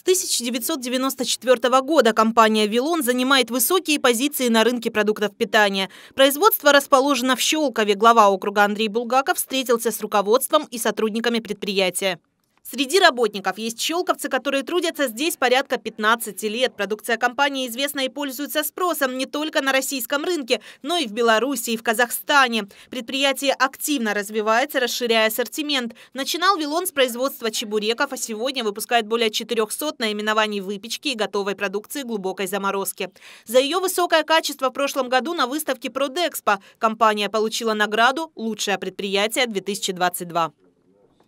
С 1994 года компания «Вилон» занимает высокие позиции на рынке продуктов питания. Производство расположено в Щелкове. Глава округа Андрей Булгаков встретился с руководством и сотрудниками предприятия. Среди работников есть щелковцы, которые трудятся здесь порядка 15 лет. Продукция компании известна и пользуется спросом не только на российском рынке, но и в Беларуси и в Казахстане. Предприятие активно развивается, расширяя ассортимент. Начинал Вилон с производства чебуреков, а сегодня выпускает более 400 наименований выпечки и готовой продукции глубокой заморозки. За ее высокое качество в прошлом году на выставке «Продэкспо» компания получила награду «Лучшее предприятие 2022».